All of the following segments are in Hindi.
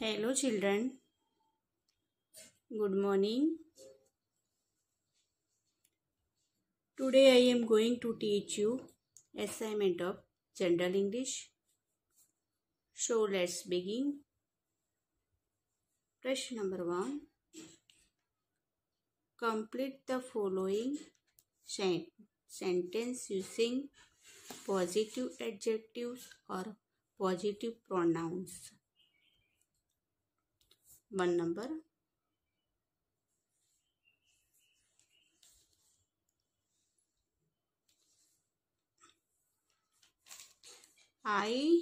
Hello children. Good morning. Today I am going to teach you assignment of General English. So let's begin. Question number 1. Complete the following sentence using positive adjectives or positive pronouns one number I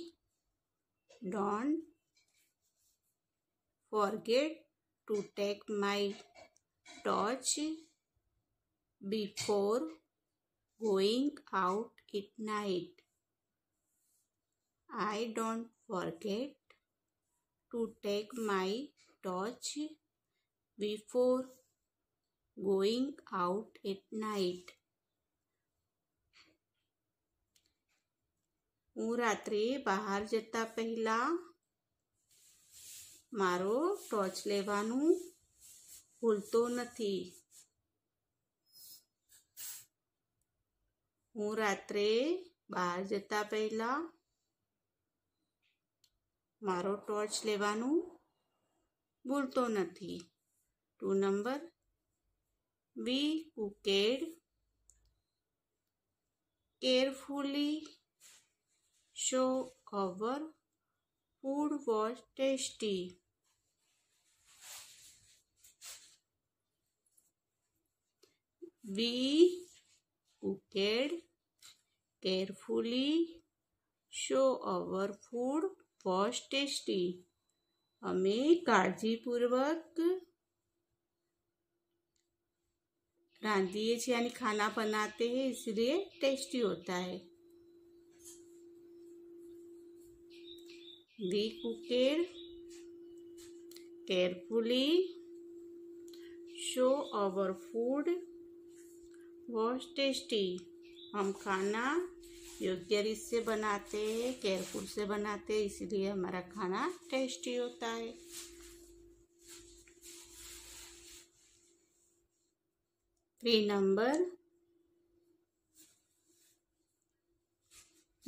don't forget to take my torch before going out at night. I don't forget to take my torch before going out at night. હું રાત્રે બહાર જતા પહેલા મારો ટોર્ચ લેવાનું ભૂલતો નથી હું રાત્રે બહાર જતા પહેલા મારો ટોર્ચ લેવાનું भूलत तो नहीं two number we cooked carefully so our food was tasty we cooked carefully so our food was tasty हमें काजीपूर्वक रांधिए यानी खाना बनाते हैं इसलिए टेस्टी होता है we cooked carefully so our food was tasty हम खाना योग्य रीत से बनाते हैं केयरफुल से बनाते हैं इसलिए हमारा खाना टेस्टी होता है three number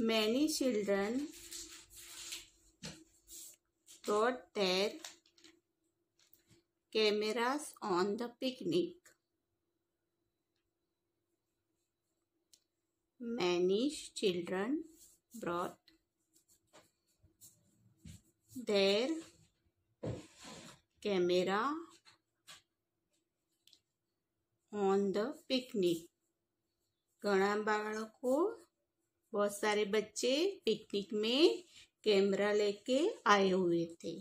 many children brought their cameras on the picnic Manish children brought their camera on the picnic. घना बालकों बहुत सारे बच्चे पिकनिक में कैमरा लेके आए हुए थे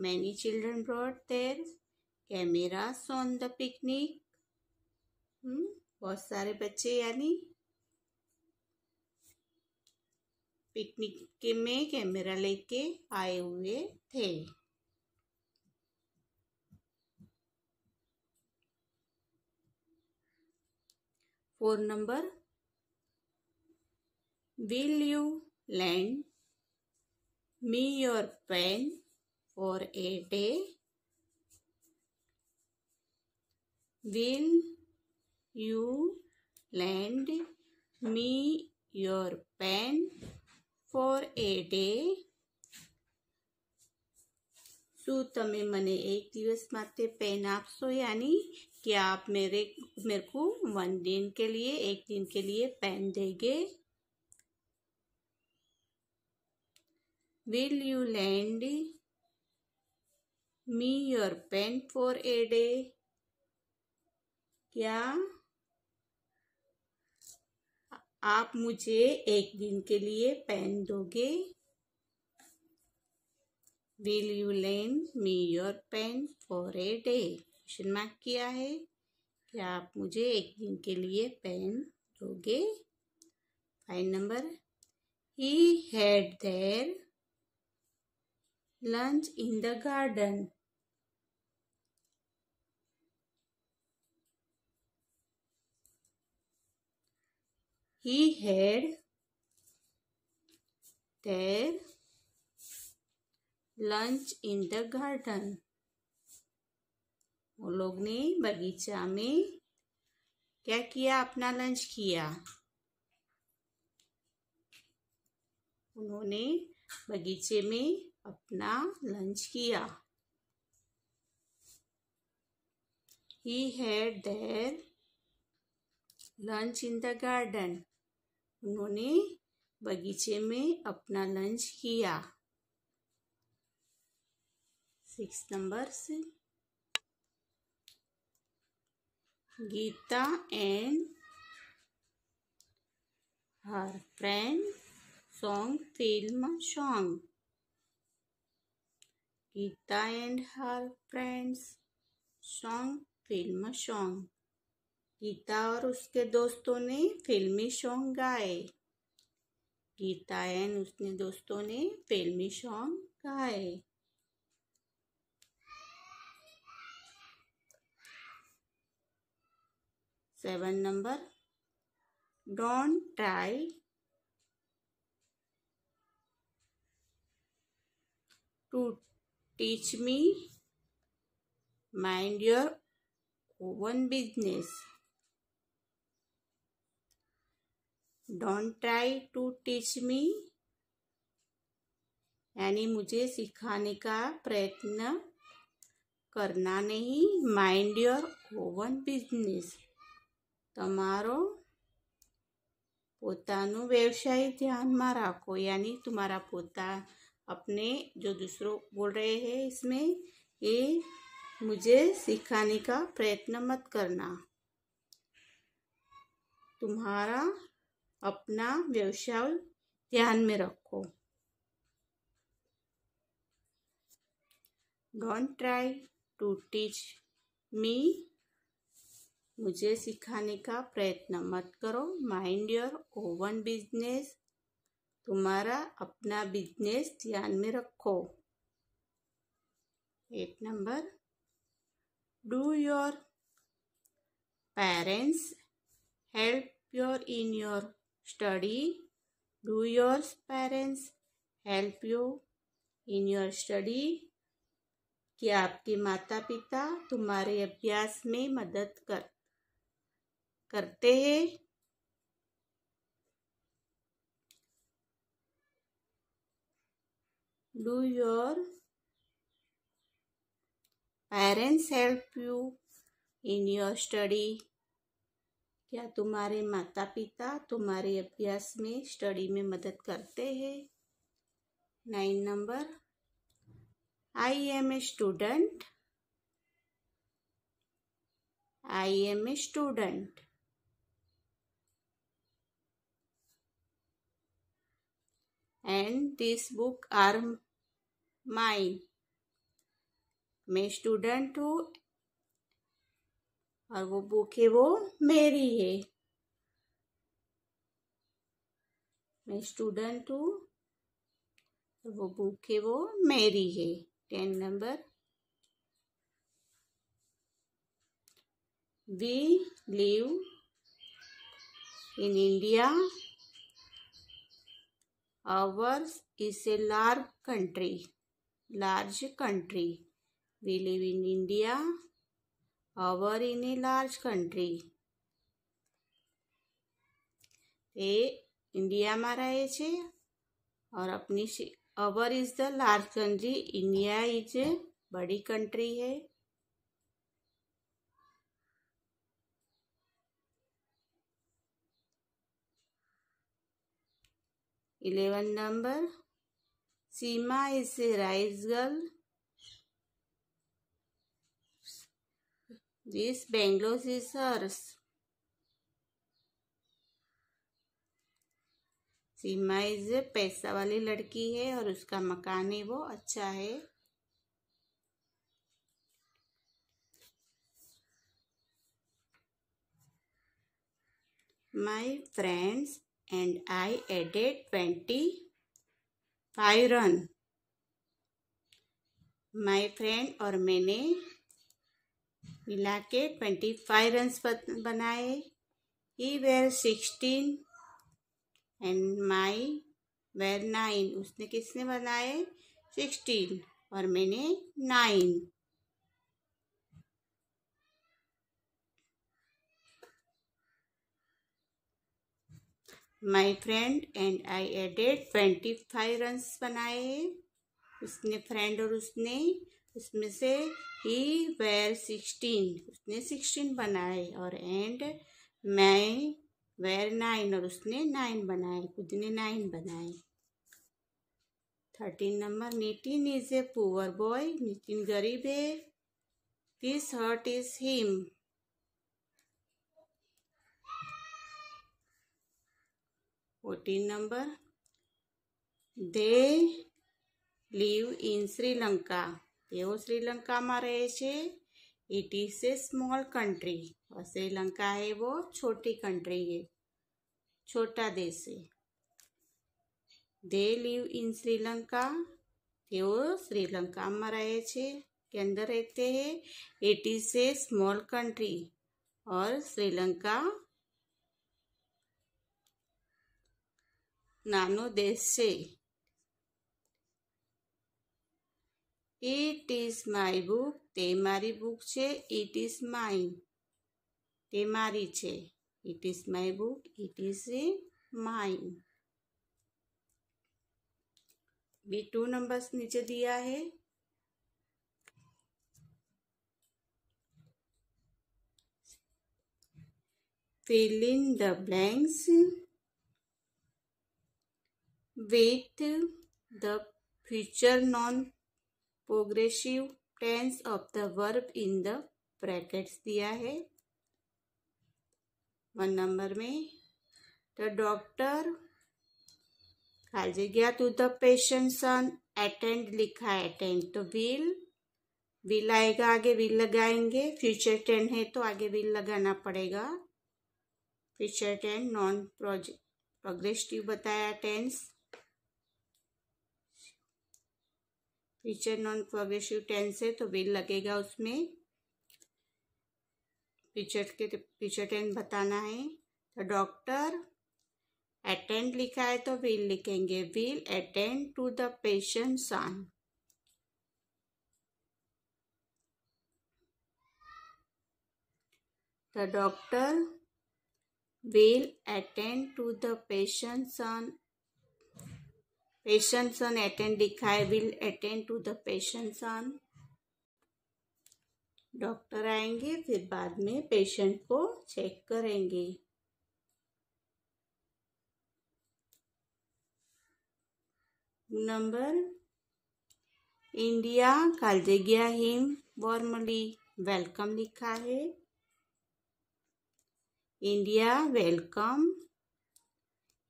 many children brought their camera on the picnic बहुत सारे बच्चे यानी पिकनिक के में कैमरा लेके आए हुए थे four number will you lend me your pen for a day will you lend me your pen for at a shoe ते मैंने एक दिवस माते पेन आपसो यानी कि आप मेरे मेरे को वन दिन के लिए एक दिन के लिए पेन देंगे will you lend me your pen for a day क्या आप मुझे एक दिन के लिए पेन दोगे will you lend me your pen for a day question mark किया है क्या आप मुझे एक दिन के लिए पेन दोगे five number he had their lunch in the garden He had their lunch in the garden वो लोग ने बगीचा में क्या किया अपना लंच किया उन्होंने बगीचे में अपना लंच किया he had their lunch in the garden उन्होंने बगीचे में अपना लंच किया सिक्स नंबर से Geeta and her friend song film song Geeta and her friends song film song Geeta और उसके दोस्तों ने फिल्मी सॉन्ग गाए गीता एंड उसने दोस्तों ने फिल्मी सॉन्ग गाए seven number don't try to teach me mind your own business don't try to teach me यानी मुझे सिखाने का प्रयत्न करना नहीं माइंड योर ओवन बिजनेस पोता व्यवसाय ध्यान में रखो यानी तुम्हारा पोता अपने जो दूसरों बोल रहे हैं इसमें ये मुझे सिखाने का प्रयत्न मत करना तुम्हारा अपना व्यवसाय ध्यान में रखो don't try to teach me मुझे सिखाने का प्रयत्न मत करो माइंड योर ओवन बिजनेस तुम्हारा अपना बिजनेस ध्यान में रखो eight number do your parents help your in your study do your parents help you in your study क्या आपके माता पिता तुम्हारे अभ्यास में मदद कर करते हैं do your parents help you in your study क्या तुम्हारे माता पिता तुम्हारे अभ्यास में स्टडी में मदद करते हैं nine number I am a student I am a student and this book are mine मैं स्टूडेंट हूँ और वो बुक है वो मेरी है मैं स्टूडेंट हूँ तो वो बुक है वो मेरी है ten number we live in India ours is a large country large country we live in India over in a large country તે ઇન્ડિયામાં રહે છે और अपनी our is the large country India is a बड़ी कंट्री है eleven number Seema is a rich girl This Bangalore is hers. Seema is पैसा वाली लड़की है और उसका मकान है वो अच्छा है my friends and I added 25 run. My friend और मैंने मिला के ट्वेंटी फाइव रन्स बनाए he were sixteen and my were nine उसने किसने बनाए सिक्सटीन और मैंने nine my friend and I added twenty five runs बनाए उसने फ्रेंड और उसने इसमें से ही वेर सिक्सटीन उसने सिक्सटीन बनाए और एंड मैं वेर नाइन और उसने नाइन बनाए खुद ने नाइन बनाए thirteen number Nitin is a poor boy Nitin गरीब है this hurt is him fourteen number they live in Sri Lanka તેઓ શ્રીલંકામાં રહે છે it is a small country Sri Lanka है वो छोटी कंट्री है छोटा देश है दे लिव इन श्रीलंका તેઓ શ્રીલંકામાં રહે છે કે અંદર રહેતે હે it is a small country और श्रीलंका નાનો દેશ છે ઇટ ઇઝ માય બુક તે મારી બુક છે ઇટ ઇઝ માય તે મારી છે it is my book it is my B two numbers नीचे दिया है fill in the blanks with the future non progressive tense of the verb in the brackets दिया है वन नंबर में द डॉक्टर खाली गया to the patient soon attend लिखा है अटेंड तो विल विल आएगा आगे विल लगाएंगे फ्यूचर टेन है तो आगे विल लगाना पड़ेगा future tense non project progressive बताया tense future non progressive tense है तो विल लगेगा उसमें फ्यूचर के फ्यूचर टेंस बताना है तो डॉक्टर अटेंड लिखा है तो विल लिखेंगे will attend to the patient soon The doctor will attend to the patient's son patients on attend decay will attend to the patients on doctor आएंगे फिर बाद में पेशेंट को चेक करेंगे नंबर इंडिया कालजेगिया हिम वॉर्मली वेलकम लिखा है इंडिया वेलकम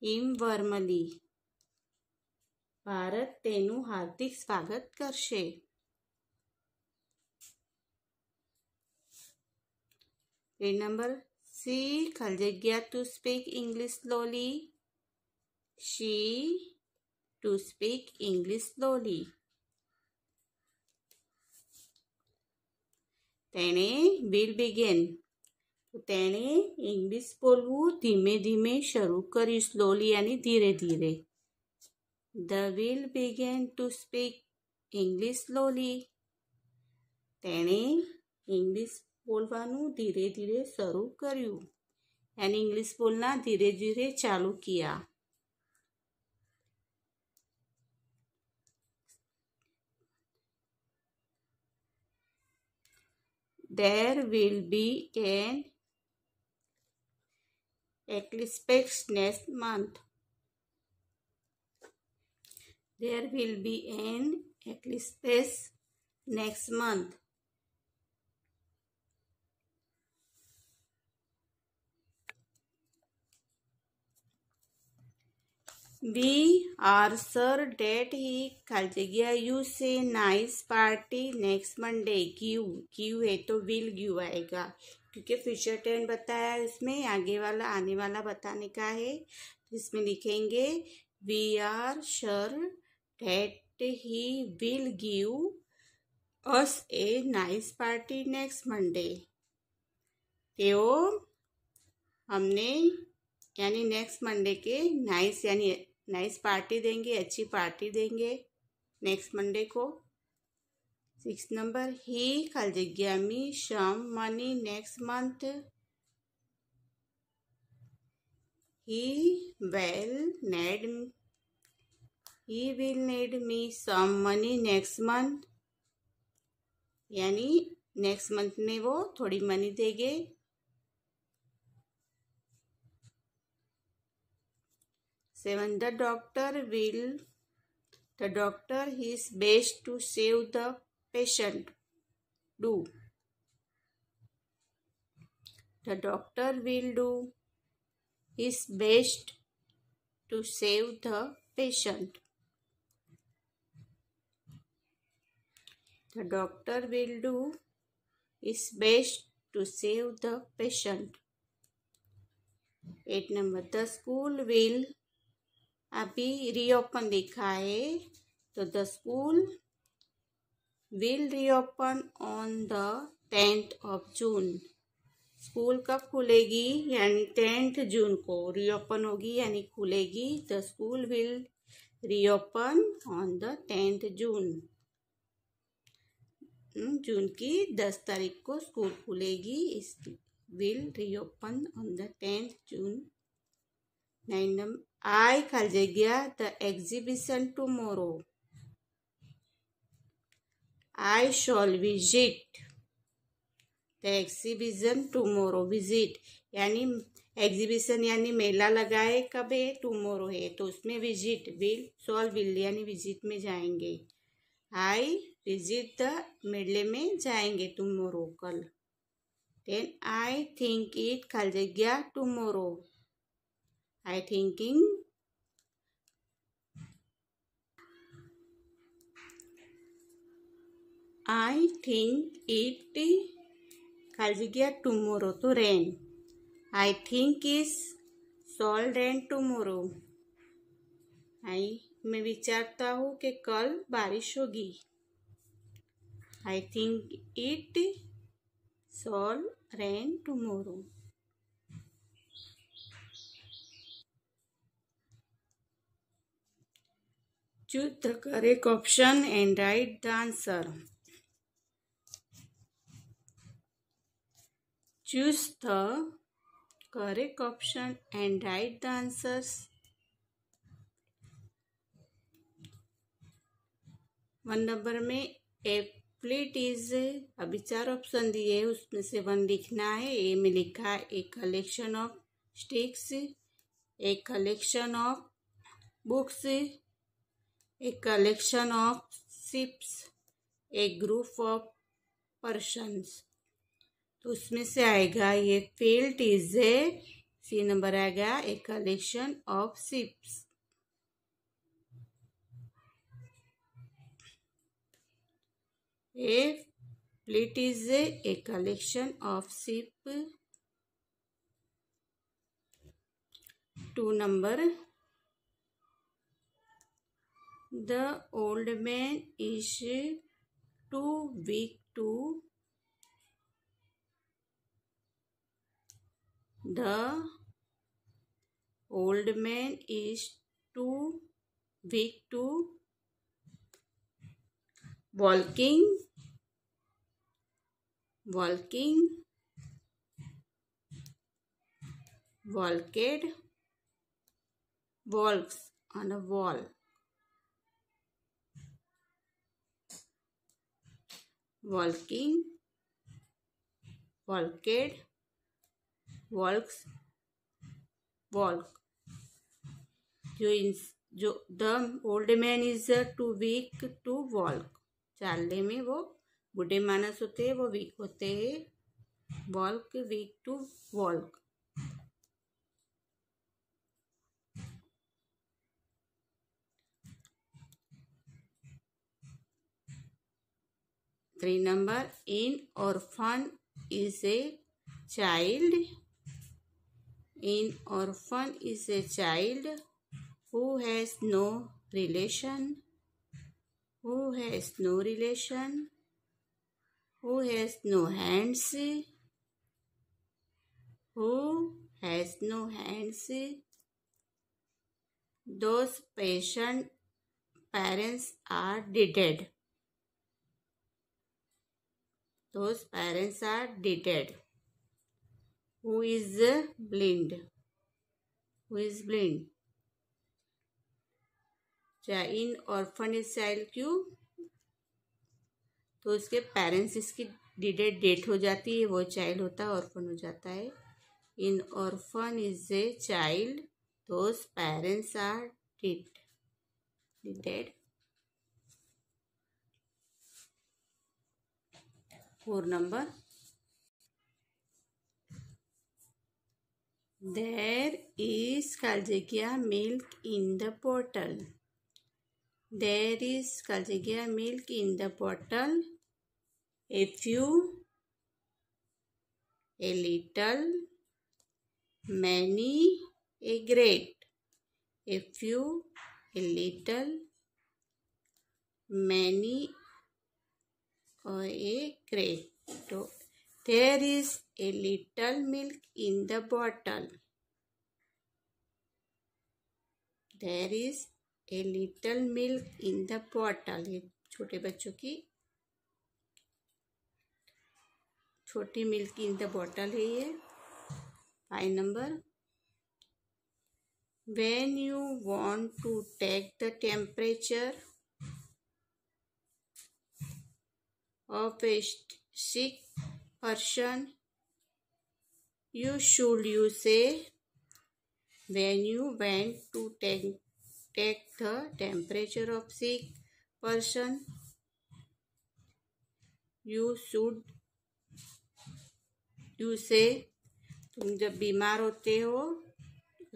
हिम वॉर्मली भारत तेनु हार्दिक स्वागत करशे पेज नंबर सी खाली जगह to speak English slowly she to speak English slowly तेने विल बिगेन तो इंग्लिश बोलव धीमे धीमे शुरू कर स्लोली यानी धीरे धीरे The wheel began to speak English slowly. tene english bolvanu ધીરે ધીરે shuru karyu એને english bolna ધીરે ધીરે chalu kiya there will be an eclipse next month there will be an eclipse space next month We are sure that he Kaljagia you say nice party next Monday. Give give hai to will give aayega kyunki future tense bataya hai उसमें aage wala aane wala batane ka hai isme likhenge we are sure that he will give us a nice party next Monday. તેઓ हमने यानी नेक्स्ट मंडे के नाइस यानी नाइस पार्टी देंगे अच्छी पार्टी देंगे नेक्स्ट मंडे को सिक्स नंबर ही कल जगह me some money next month he well need he will need me some money next month यानी नेक्स्ट मंथ में वो थोड़ी मनी देंगे seven the doctor will the doctor his best to save the patient do the doctor will do his best to save the patient the doctor will do is best to save the patient. eight number the school will abhi reopen लिखा hai so the school will reopen on the 10th of june school कब खुलेगी यानी टेंथ जून को रीओपन होगी यानी खुलेगी the school will reopen on the tenth June hmm, June की दस तारीख को स्कूल खुलेगी is will reopen on the tenth June nine number I Kaljegia the exhibition tomorrow I shall visit the exhibition tomorrow visit यानी एग्जीबिशन यानी मेला लगा है कब है टूमोरो है तो उसमें विजिट विल सॉल विल यानी विजिट में जाएंगे आई विजिट द मेडले में जाएंगे टुमोरो कल देन आई थिंक इट कल जगह tomorrow I thinking I think it कल जगह टुमोरो तो rain I think is shall rain tomorrow I मैं विचारता हूँ कि कल बारिश होगी I think it shall rain tomorrow. Choose the correct option and write the answer. Choose the correct option and write the answers. One number में एप स्प्लिट इज अभी चार ऑप्शन दिए है उसमें से वन लिखना है ए में लिखा है a collection of sticks a collection of books a collection of ships a group of persons तो उसमें से आएगा ये fleet is a C number आएगा a collection of ships A fleet is a collection of ship two number the old man is too weak to the old man is too weak to walking walking walked walls on a wall walking walked walks walk जो इन जो the old man is too weak to walk चालने में वो बुढ़े मानस होते हैं वो वीक होते walk weak to walk three number an orphan is a child an orphan is a child who has no relation who has no relation who has no hands who has no hands those patient parents are dated. those parents are dated. who is blind who is blind the in orphanage child क्यों तो उसके पेरेंट्स इसकी डिडेड डेट हो जाती है वो चाइल्ड होता है ऑर्फन हो जाता है an orphan is a child whose parents are did died four number there is कालजेगिया milk in the bottle there is कालजेगिया milk in the bottle a few a little many a great a few a little many or a great so there is a little milk in the bottle there is a little milk in the bottle ये छोटे बच्चों की छोटी मिल्क इन द बॉटल है ये five number when you want to take the temperature of a sick person you should you say when you went to take take the temperature of sick person you should you से तुम जब बीमार होते हो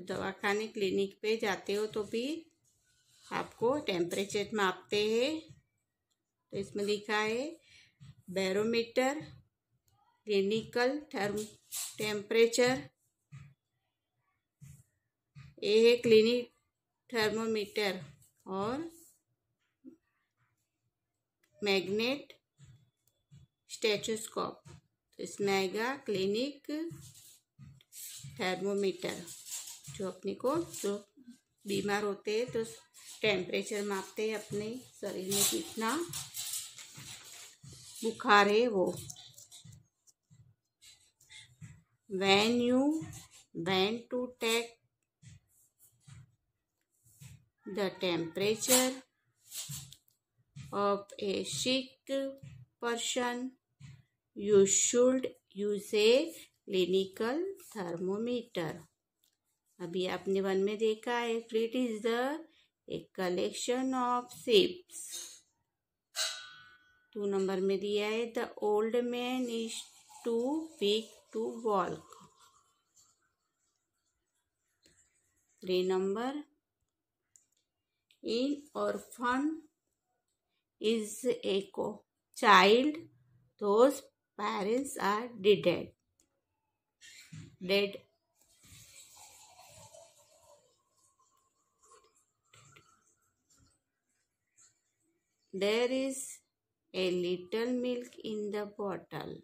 दवाखाने क्लिनिक पे जाते हो तो भी आपको टेम्परेचर मापते हैं तो इसमें लिखा है बैरोमीटर क्लिनिकल थर्म टेम्परेचर ये है क्लिनिक थर्मोमीटर और मैग्नेट स्टेचोस्कोप तो इसमें आएगा क्लिनिक थर्मोमीटर जो अपने को जो बीमार होते हैं तो टेम्परेचर मापते हैं अपने शरीर में कितना बुखार है वो when you want to take the temperature of a sick person you should use a clinical thermometer अभी आपने वन में देखा है treat is the a collection of ships two number में दिया है the old man is too weak to walk three number an orphan is echo child those parents are dead. Dead. There is a little milk in the bottle.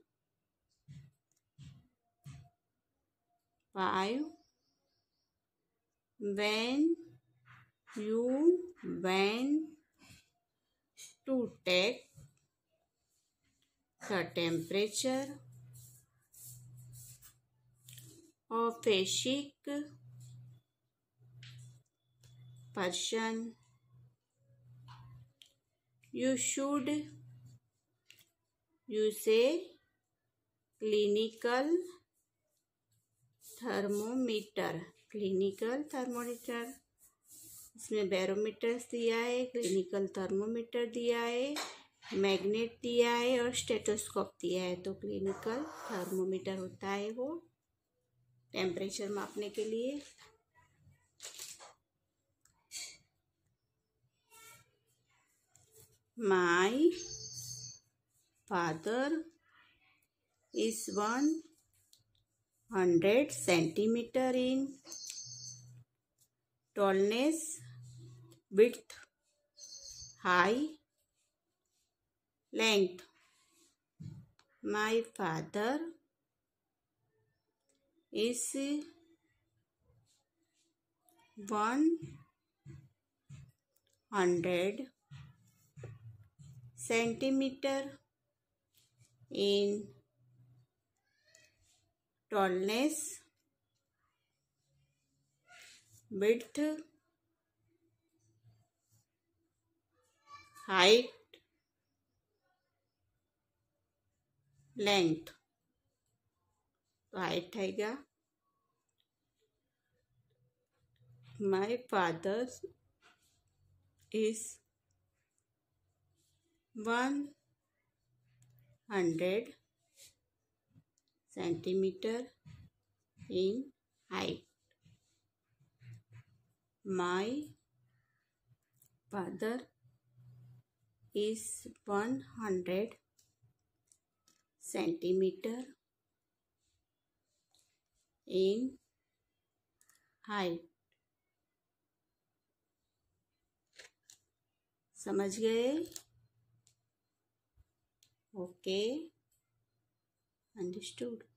Five. When you went to take the temperature of a sick person. You should use a clinical thermometer clinical thermometer इसमें बैरोमीटर्स दिया है क्लिनिकल थर्मोमीटर दिया है मैग्नेट दिया है और स्टेटोस्कोप दिया है तो क्लिनिकल थर्मोमीटर होता है वो टेम्परेचर मापने के लिए my father is one hundred centimetre in tallness with high length my father is one hundred centimeter in tallness width height length तो height my father is one hundred centimeter in height. My father is one hundred centimetre in height समझ गए ओके अंडरस्टूड